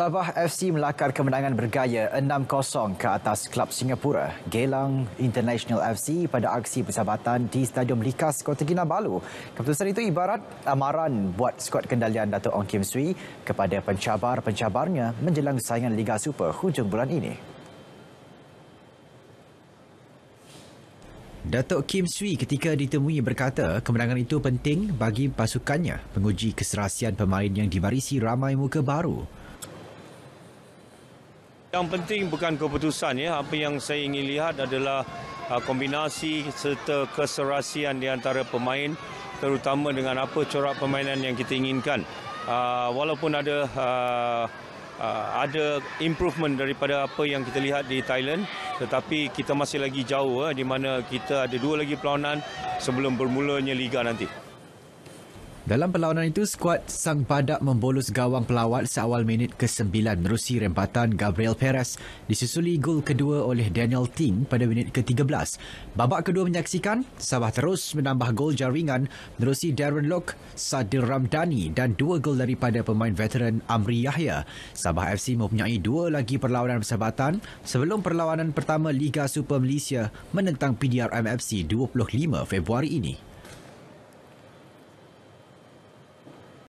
Sabah FC melakar kemenangan bergaya 6-0 ke atas Klub Singapura Gelang International FC pada aksi persahabatan di Stadium Likas Kota Kinabalu. Keputusan itu ibarat amaran buat skuad kendalian Datuk Ong Kim Sui kepada pencabar-pencabarnya menjelang saingan Liga Super hujung bulan ini. Datuk Kim Sui ketika ditemui berkata kemenangan itu penting bagi pasukannya menguji keserasian pemain yang dibarisi ramai muka baru. Yang penting bukan keputusan ya. Apa yang saya ingin lihat adalah uh, kombinasi serta keserasian di antara pemain terutama dengan apa corak permainan yang kita inginkan. Uh, walaupun ada uh, ada improvement daripada apa yang kita lihat di Thailand tetapi kita masih lagi jauh eh, di mana kita ada dua lagi perlawanan sebelum bermulanya liga nanti. Dalam perlawanan itu, skuad Sang Padak membolos gawang pelawat seawal minit ke-9 merusi rempatan Gabriel Perez disusuli gol kedua oleh Daniel Ting pada minit ke-13. Babak kedua menyaksikan, Sabah terus menambah gol jaringan merusi Darren Lok, Sadil Ramdani dan dua gol daripada pemain veteran Amri Yahya. Sabah FC mempunyai dua lagi perlawanan persahabatan sebelum perlawanan pertama Liga Super Malaysia menentang PDRM FC 25 Februari ini.